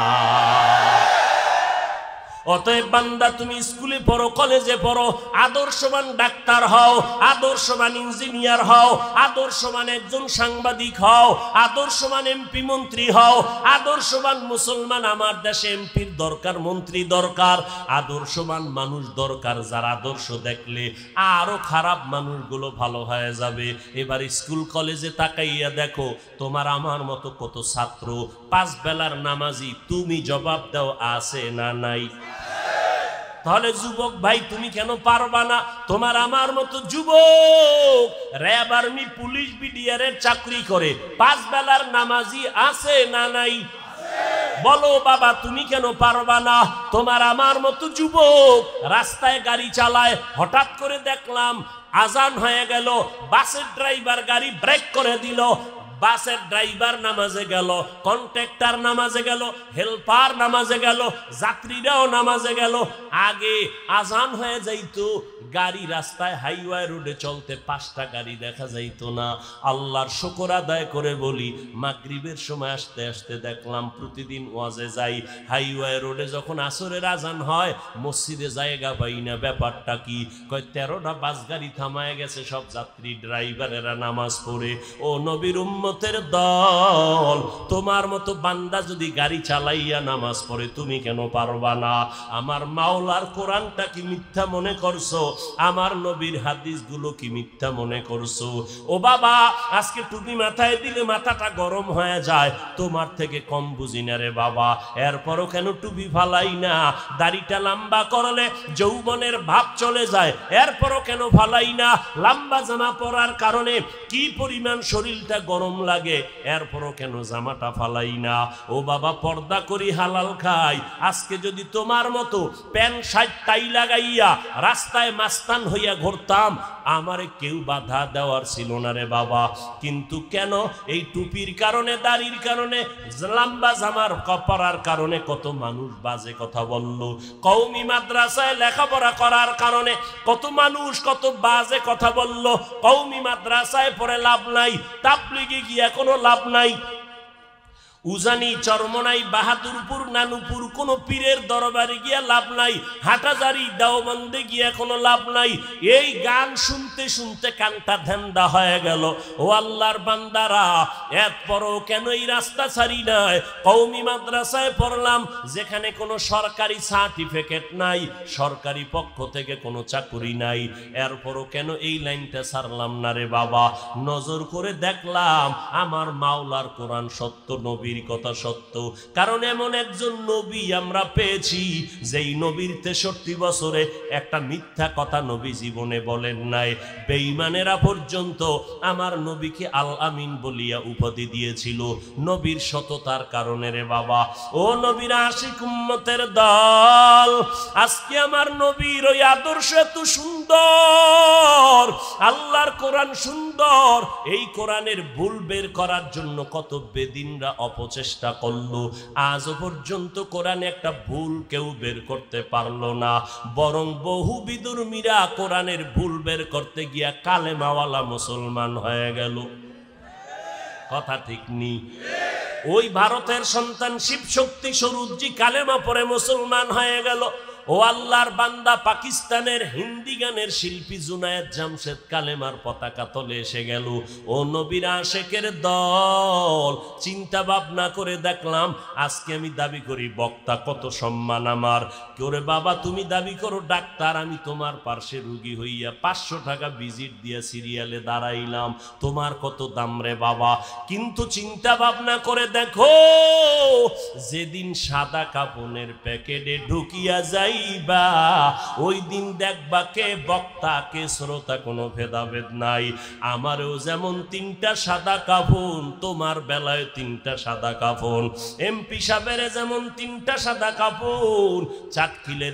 অতএব বান্দা তুমি স্কুলে পড়ো কলেজে পড়ো আদর্শবান ডাক্তার হও আদর্শবান ইঞ্জিনিয়ার হও আদর্শবান একজন সাংবাদিক হও আদর্শবান এমপি মন্ত্রী হও আদর্শবান মুসলমান আমার দেশে এমপির দরকার মন্ত্রী দরকার আদর্শবান মানুষ দরকার যার আদর্শ দেখলে আরও খারাপ মানুষগুলো ভালো হয়ে যাবে এবার স্কুল কলেজে তাকাইয়া দেখো তোমার আমার মতো কত ছাত্র পাঁচ বেলার নামাজি তুমি জবাব দাও আছে না নাই তাহলে যুবক ভাই তুমি কেন পারবা না তোমার আমার মতো যুবক র্যাব আর্মি পুলিশ বিডিআর এর চাকরি করে পাঁচ বেলার নামাজি আছে না নাই বলো বাবা তুমি কেন পারবা না তোমার আমার মতো যুবক রাস্তায় গাড়ি চালায় হঠাৎ করে দেখলাম আজান হয়ে গেল বাসের ড্রাইভার গাড়ি ব্রেক করে দিল বাসের ড্রাইভার নামাজে গেল কন্ট্রাক্টর নামাজে গেল হেল্পার নামাজে গেল যাত্রীরাও নামাজে গেল আগে আজান হয়ে যাইতো গাড়ি রাস্তায় হাইওয়ে রোডে চলতে পাঁচটা গাড়ি দেখা যাইতো না আল্লাহর শকর আদায় করে বলি মাগরিবের সময় আসতে আসতে দেখলাম প্রতিদিন ওয়াজে যাই হাইওয়ে রোডে যখন আসরের আজান হয় মসজিদে জায়গা পাই না ব্যাপারটা কি কয় তেরোটা বাস গাড়ি থামায় গেছে সব যাত্রী ড্রাইভারেরা নামাজ পড়ে ও নবীর উম্মতের দল তোমার মতো বান্দা যদি গাড়ি চালাইয়া নামাজ পড়ে তুমি কেন পারবা না আমার মাওলার কোরআনটা কি মিথ্যা মনে করছো আমার নবীর হাদিস গুলো কি মিথ্যা মনে করছো ও বাবা আজকে টুপি মাথায় দিলে মাথাটা গরম হয়ে যায় তোমার থেকে কম বুঝি না রে বাবা এরপরও কেন টুপি ফালাই না দাড়িটা লম্বা করলে যৌবনের ভাব চলে যায় এরপরও কেন ফালাই না লম্বা জামা পরার কারণে কি পরিমাণ শরীরটা গরম লাগে এরপরও কেন জামাটা ফালাই না ও বাবা পর্দা করি হালাল খাই আজকে যদি তোমার মতো প্যান্ট শার্ট টাই লাগাইয়া রাস্তায় মাস্তান হইয়া ঘুরতাম আমারে কেউ বাধা দেওয়ার ছিল না রে বাবা কিন্তু কেন এই টুপির কারণে দাড়ির কারণে লম্বা জামার কপড়ার কারণে কত মানুষ বাজে কথা বলল কৌমি মাদ্রাসায় লেখাপড়া করার কারণে কত মানুষ কত বাজে কথা বলল কৌমি মাদ্রাসায় পড়ে লাভ নাই তাবলিগে গিয়া কোনো লাভ নাই উজানি চরমনাই বাহাদুরপুর নানুপুর কোন পীরের দরবারে গিয়া লাভ নাই হাটাজারি দাওবন্দে গিয়া কোনো লাভ নাই এই গান শুনতে শুনতে কানটা ধ্যানদা হয়ে গেল ও আল্লাহর বান্দারা এরপরও কেন এই রাস্তা ছাড়ি নাই কৌমি মাদ্রাসায় পড়লাম যেখানে কোনো সরকারি সার্টিফিকেট নাই সরকারি পক্ষ থেকে কোনো চাকুরি নাই এরপরও কেন এই লাইনটা ছাড়লাম না রে বাবা নজর করে দেখলাম আমার মাওলার কোরআন সত্য নবী নবীর কথা সত্য কারণ এমন একজন নবী আমরা পেয়েছি যেই নবীর তেষট্টি বছরে একটা মিথ্যা কথা নবী জীবনে বলেন নাই বেইমানেরা পর্যন্ত আমার নবীকে আল আমিন বলিয়া উপাধি দিয়েছিল নবীর সততার কারণে রে বাবা ও নবীর আশিক উম্মতের দল আজকে আমার নবীর ওই আদর্শ এত সুন্দর আল্লাহর কোরআন সুন্দর এই কোরআনের ভুল বের করার জন্য কত বেদিনরা অপ প্রচেষ্টা করলো আজ পর্যন্ত কোরআনে একটা ভুল কেউ বের করতে পারলো না বরং বহু মীরা কোরআনের ভুল বের করতে গিয়া কালেমাওয়ালা মুসলমান হয়ে গেল কথা ঠিক নেই ওই ভারতের সন্তান শিবশক্তি সরুজি কালেমা পরে মুসলমান হয়ে গেল ও আল্লাহর বান্দা পাকিস্তানের হিন্দি গানের শিল্পী জুনায়েদ জামশেদ কালেমার পতাকা তলে এসে গেল ও নবীরা আশেকের দল চিন্তা ভাবনা করে দেখলাম আজকে আমি দাবি করি বক্তা কত সম্মান আমার করে বাবা তুমি দাবি করো ডাক্তার আমি তোমার পার্শ্বে রুগী হইয়া পাঁচশো টাকা ভিজিট দিয়া সিরিয়ালে দাঁড়াইলাম তোমার কত দাম রে বাবা কিন্তু চিন্তা ভাবনা করে দেখো যেদিন সাদা কাপনের প্যাকেটে ঢুকিয়া যাই যাইবা ওই দিন দেখবা কে বক্তা কে শ্রোতা কোনো ভেদাভেদ নাই আমারও যেমন তিনটা সাদা কাফন তোমার বেলায় তিনটা সাদা কাফন এমপি সাহেবের যেমন তিনটা সাদা কাফন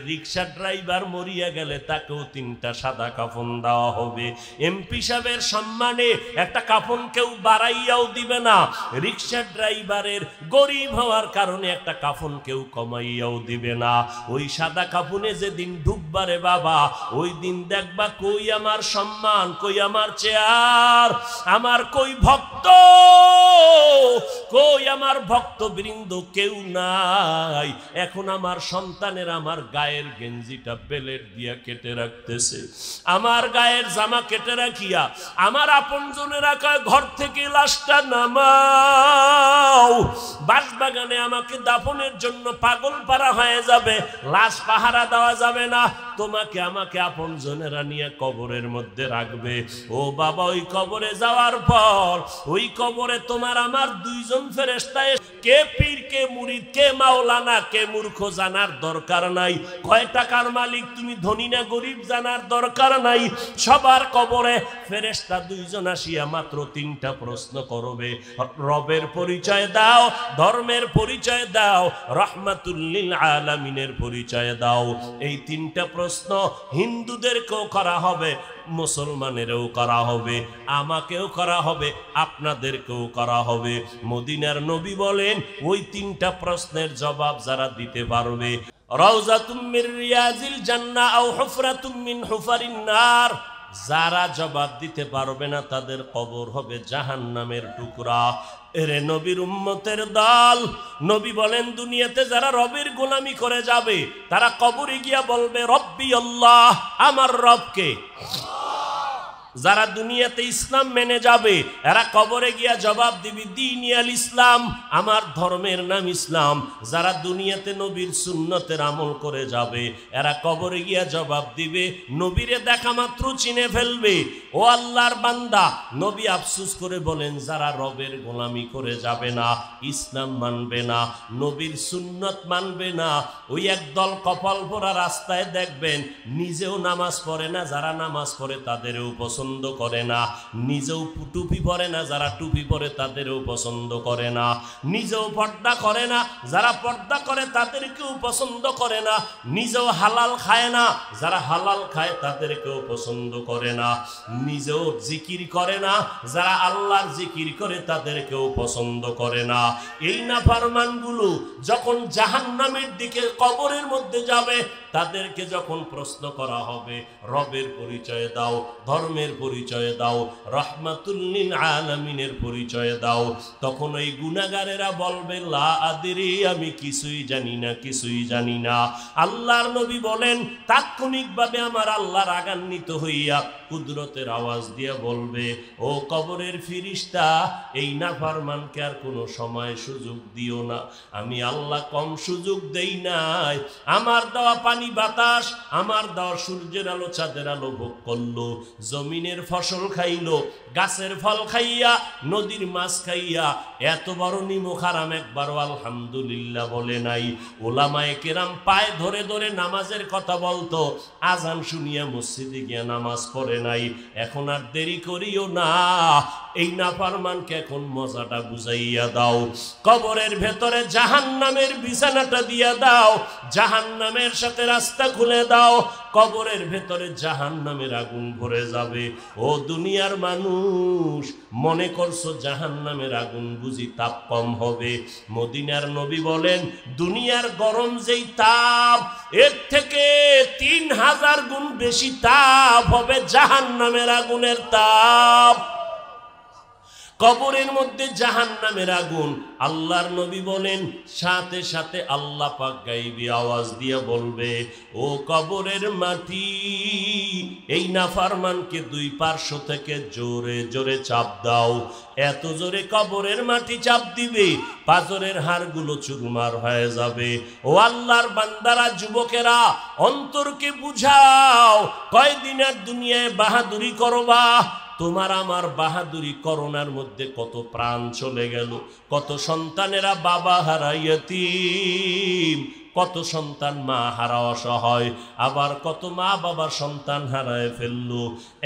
রিক্সা ড্রাইভার মরিয়া গেলে তাকেও তিনটা সাদা কাফন দেওয়া হবে এমপি সাহেবের সম্মানে একটা কাফন কেউ বাড়াইয়াও দিবে না রিক্সা ড্রাইভারের গরিব হওয়ার কারণে একটা কাফন কেউ কমাইয়াও দিবে না ওই সাদা কাপুনে যেদিন ডুববা রে বাবা ওই দিন দেখবা কই আমার সম্মান কই আমার চেয়ার আমার কই ভক্ত কই আমার ভক্ত বৃন্দ কেউ নাই এখন আমার সন্তানের আমার গায়ের গেঞ্জিটা বেলের দিয়া কেটে রাখতেছে আমার গায়ের জামা কেটে রাখিয়া আমার আপন জনের আঁকা ঘর থেকে লাশটা নামাও বাসবাগানে আমাকে দাফনের জন্য পাগল পারা হয়ে যাবে লাশ পাহারা দেওয়া যাবে না তোমাকে আমাকে আপন জনেরা নিয়ে কবরের মধ্যে রাখবে ও বাবা ওই কবরে যাওয়ার পর ওই কবরে তোমার আমার দুইজন ফেরেস্তায় কে পীর কে মুড়িদ কে মাওলানা কে মূর্খ জানার দরকার নাই কয় টাকার মালিক তুমি ধনী না গরিব জানার দরকার নাই সবার কবরে ফেরেস্তা দুইজন আসিয়া মাত্র তিনটা প্রশ্ন করবে রবের পরিচয় দাও ধর্মের পরিচয় দাও রহমাতুল্লিল আলামিনের পরিচয় দাও দাও এই তিনটা প্রশ্ন হিন্দুদেরকেও করা হবে মুসলমানেরও করা হবে আমাকেও করা হবে আপনাদেরকেও করা হবে মদিনার নবী বলেন ওই তিনটা প্রশ্নের জবাব যারা দিতে পারবে রওজা তুমির রিয়াজিল জান্নাহ আও হুফরাতুম মিন হুফারিন যারা জবাব দিতে পারবে না তাদের কবর হবে জাহান নামের টুকরা এরে নবীর উম্মতের দল নবী বলেন দুনিয়াতে যারা রবির গোলামি করে যাবে তারা কবরে গিয়া বলবে রব্বি আল্লাহ আমার রবকে যারা দুনিয়াতে ইসলাম মেনে যাবে এরা কবরে গিয়া জবাব দিবি দিনিয়াল ইসলাম আমার ধর্মের নাম ইসলাম যারা দুনিয়াতে নবীর সুন্নতের আমল করে যাবে এরা কবরে গিয়া জবাব দিবে নবীরে দেখা মাত্র চিনে ফেলবে ও আল্লাহর বান্দা নবী আফসুস করে বলেন যারা রবের গোলামি করে যাবে না ইসলাম মানবে না নবীর সুন্নত মানবে না ওই একদল কপাল পরা রাস্তায় দেখবেন নিজেও নামাজ পড়ে না যারা নামাজ পড়ে তাদেরও পছন্দ পছন্দ করে না নিজেও টুপি পরে না যারা টুপি পরে তাদেরও পছন্দ করে না নিজেও পর্দা করে না যারা পর্দা করে তাদেরকেও পছন্দ করে না নিজেও হালাল খায় না যারা হালাল খায় তাদেরকেও পছন্দ করে না নিজেও জিকির করে না যারা আল্লাহর জিকির করে তাদেরকেও পছন্দ করে না এই না নাফারমানগুলো যখন জাহান নামের দিকে কবরের মধ্যে যাবে তাদেরকে যখন প্রশ্ন করা হবে রবের পরিচয় দাও ধর্মের পরিচয় দাও রহমাতুল্লিন আলামিনের পরিচয় দাও তখন ওই গুণাগারেরা বলবে লা আমি কিছুই জানি না কিছুই জানি না আল্লাহর নবী বলেন তাৎক্ষণিকভাবে আমার আল্লাহর রাগান্বিত হইয়া কুদরতের আওয়াজ দিয়ে বলবে ও কবরের ফিরিস্তা এই নাফারমানকে আর কোনো সময় সুযোগ দিও না আমি আল্লাহ কম সুযোগ দেই নাই আমার দেওয়া পানি বাতাস আমার দেওয়া সূর্যের আলো চাঁদের আলো ভোগ করলো জমিনের ফসল খাইল গাছের ফল খাইয়া নদীর মাছ খাইয়া এত বড় নিমখারাম একবারও আলহামদুলিল্লাহ বলে নাই ওলামায় কেরাম পায়ে ধরে ধরে নামাজের কথা বলতো আজান শুনিয়া মসজিদে গিয়া নামাজ পড়ে করে নাই এখন আর দেরি করিও না এই ফারমানকে এখন মজাটা বুঝাইয়া দাও কবরের ভেতরে জাহান নামের বিছানাটা দিয়া দাও জাহান নামের সাথে রাস্তা খুলে দাও কবরের ভেতরে জাহান নামের আগুন ভরে যাবে ও দুনিয়ার মানুষ মনে করছো জাহান নামের আগুন বুঝি তাপ কম হবে মদিনার নবী বলেন দুনিয়ার গরম যেই তাপ এর থেকে তিন হাজার গুণ বেশি তাপ হবে জাহান নামের আগুনের তাপ কবরের মধ্যে জাহান নামের আগুন আল্লাহর নবী বলেন সাথে সাথে আল্লাহ পাক গাইবি আওয়াজ দিয়ে বলবে ও কবরের মাটি এই নাফারমানকে দুই পার্শ্ব থেকে জোরে জোরে চাপ দাও এত জোরে কবরের মাটি চাপ দিবে পাথরের হাড়গুলো চুরমার হয়ে যাবে ও আল্লাহর বান্দারা যুবকেরা অন্তরকে বুঝাও কয়দিন আর দুনিয়ায় বাহাদুরি করবা তোমার আমার বাহাদুরি করোনার মধ্যে কত প্রাণ চলে গেল কত সন্তানেরা বাবা হারাইয়া কত সন্তান মা হারা অসহায় আবার কত মা বাবার সন্তান হারায় ফেলল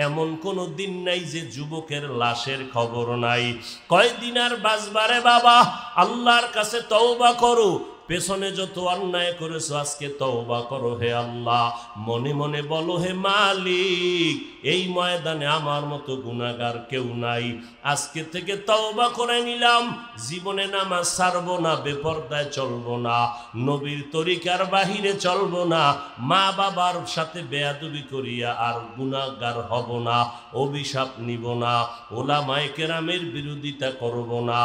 এমন কোনো দিন নাই যে যুবকের লাশের খবর নাই কয়দিন আর বাজবারে বাবা আল্লাহর কাছে তওবা করো পেছনে যত অন্যায় করেছো আজকে তওবা করো হে আল্লাহ মনে মনে বলো হে মালিক এই ময়দানে আমার মতো গুণাগার কেউ নাই আজকে থেকে তওবা করে নিলাম জীবনে নামা সারবো না বেপর্দায় চলবো না নবীর তরিকার বাহিরে চলবো না মা বাবার সাথে বেয়াদুবি করিয়া আর গুণাগার হব না অভিশাপ নিব না ওলামায় কেরামের বিরোধিতা করব না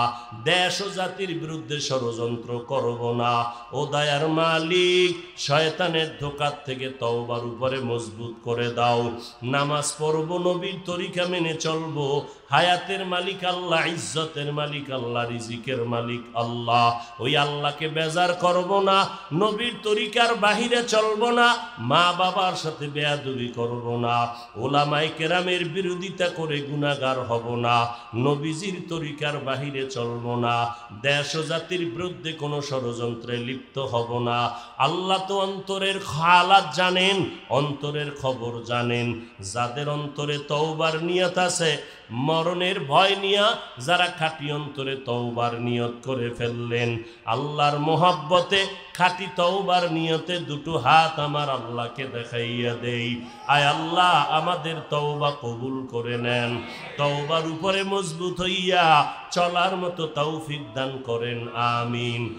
দেশ ও জাতির বিরুদ্ধে ষড়যন্ত্র করব না ও দায়ার মালিক শয়তানের ধোকার থেকে তওবার উপরে মজবুত করে দাও নামাজ পড়ব নবীর তরিকা মেনে চলবো হায়াতের মালিক আল্লাহ ইজ্জতের মালিক আল্লাহ রিজিকের মালিক আল্লাহ ওই আল্লাহকে বেজার করব না নবীর তরিকার বাহিরে চলব না মা বাবার সাথে বেয়াদুবি করব না ওলামাই কেরামের বিরোধিতা করে গুণাগার হব না নবীজির তরিকার বাহিরে চলব না দেশ ও জাতির বিরুদ্ধে কোনো ষড়যন্ত্রে লিপ্ত হব না আল্লাহ তো অন্তরের খালাত জানেন অন্তরের খবর জানেন যাদের অন্তরে তৌবার নিয়ত আছে মরণের ভয় নিয়া যারা খাটি অন্তরে তৌবার নিয়ত করে ফেললেন আল্লাহর মোহাব্বতে খাটি তৌবার নিয়তে দুটো হাত আমার আল্লাহকে দেখাইয়া দেই আয় আল্লাহ আমাদের তৌবা কবুল করে নেন তৌবার উপরে মজবুত হইয়া চলার মতো তৌফিক দান করেন আমিন